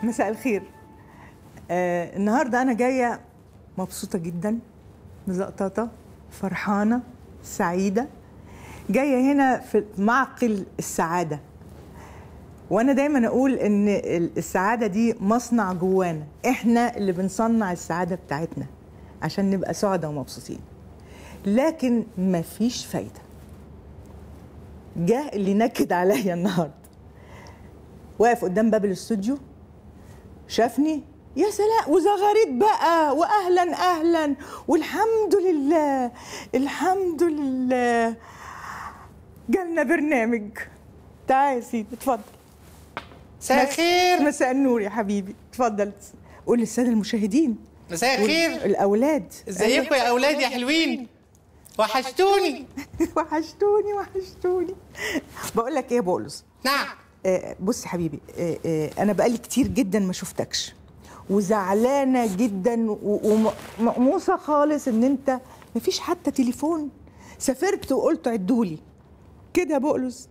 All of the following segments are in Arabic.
مساء الخير آه النهارده انا جايه مبسوطه جدا مزقططه فرحانه سعيده جايه هنا في معقل السعاده وانا دايما اقول ان السعاده دي مصنع جوانا احنا اللي بنصنع السعاده بتاعتنا عشان نبقى سعداء ومبسوطين لكن مفيش فايده جه اللي نكد عليا النهارده واقف قدام باب الاستوديو شافني يا سلام وزغريت بقى واهلا اهلا والحمد لله الحمد لله جالنا برنامج تعال يا سيدي اتفضل مساء الخير مساء النور يا حبيبي اتفضل قول للساده المشاهدين مساء الخير الاولاد ازيكم يا اولاد يا حلوين وحشتوني وحشتوني وحشتوني بقول لك ايه يا بولس نعم آه، بص حبيبي آه، آه، انا بقالي كتير جدا ما شفتكش وزعلانه جدا ومقموصه خالص ان انت مفيش حتى تليفون سافرت وقلت عدولي كده يا بقلص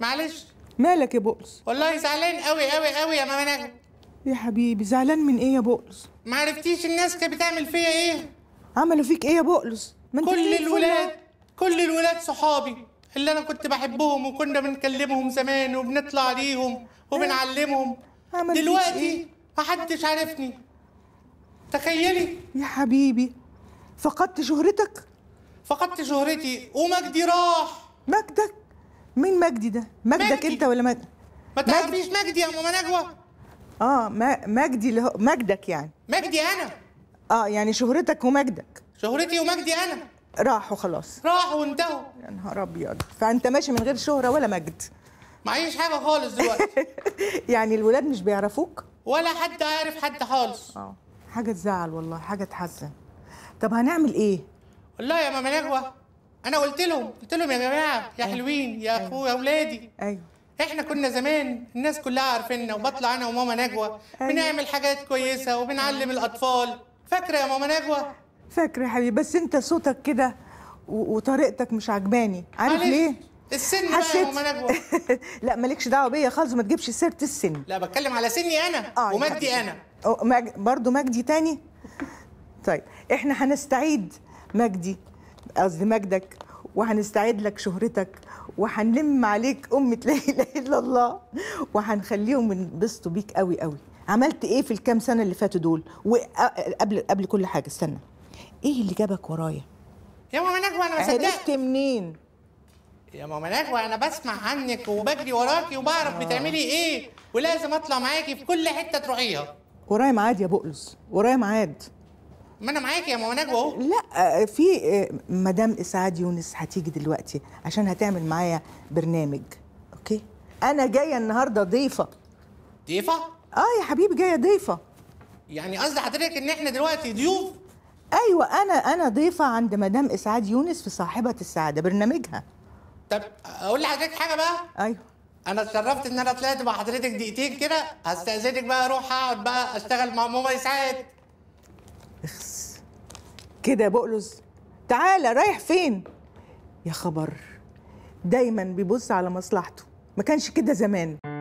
معلش مالك يا بقلص والله زعلان قوي قوي قوي يا ماما نجم يا حبيبي زعلان من ايه يا بقلص ما عرفتيش الناس كانت بتعمل فيا ايه عملوا فيك ايه يا بقلص ما انت كل الولاد كل الولاد صحابي اللي انا كنت بحبهم وكنا بنكلمهم زمان وبنطلع ليهم وبنعلمهم آه، دلوقتي إيه. محدش عارفني تخيلي يا حبيبي فقدت شهرتك فقدت شهرتي ومجدي راح مجدك مين مجدي ده مجدك مجدي. انت ولا مجد ما تعرفيش مجدي يا ماما نجوى اه مجدي اللي هو مجدك يعني مجدي انا اه يعني شهرتك ومجدك شهرتي ومجدي انا راحوا خلاص راحوا وانتهوا يا نهار ابيض فانت ماشي من غير شهره ولا مجد معيش حاجه خالص دلوقتي يعني الولاد مش بيعرفوك ولا حد عارف حد خالص اه حاجه تزعل والله حاجه تحزن طب هنعمل ايه والله يا ماما نغوه انا قلت لهم قلت لهم يا جماعه يا أيوه. حلوين يا أيوه. اخويا أيوه. يا اولادي ايوه احنا كنا زمان الناس كلها عارفيننا وبطلع انا وماما نجوى أيوه. بنعمل حاجات كويسه وبنعلم الاطفال فاكره يا ماما نجوى فاكره يا حبيبي بس انت صوتك كده وطريقتك مش عجباني عارف ليه السن حسيت... بقى وما لا مالكش دعوه بيا خالص وما تجيبش سيره السن لا بتكلم على سني انا آه يعني ومجدي انا مج... برضه مجدي تاني طيب احنا هنستعيد مجدي قصدي مجدك وهنستعيد لك شهرتك وهنلم عليك أمة لا إله إلا الله وهنخليهم ينبسطوا بيك قوي قوي عملت إيه في الكام سنة اللي فاتوا دول وقبل قبل كل حاجة استنى ايه اللي جابك ورايا يا ماما نجوى انا ما عرفت منين يا ماما نجوى انا بسمع عنك وبجري وراكي وبعرف آه. بتعملي ايه ولازم اطلع معاكي في كل حته تروحيها ورايا ميعاد يا بقلص ورايا ميعاد ما انا معاكي يا ماما نجوى اهو لا في مدام اسعاد يونس هتيجي دلوقتي عشان هتعمل معايا برنامج اوكي انا جايه النهارده ضيفه ضيفه اه يا حبيبي جايه ضيفه يعني قصدي حضرتك ان احنا دلوقتي ضيوف ايوه انا انا ضيفه عند مدام اسعاد يونس في صاحبه السعاده برنامجها طب اقول لحضرتك حاجه بقى ايوه انا اتشرفت ان انا طلعت مع حضرتك دقيقتين كده هستاذنك بقى اروح اقعد بقى اشتغل مع ماما اسعاد اخس كده يا بقلز تعالى رايح فين يا خبر دايما بيبص على مصلحته ما كانش كده زمان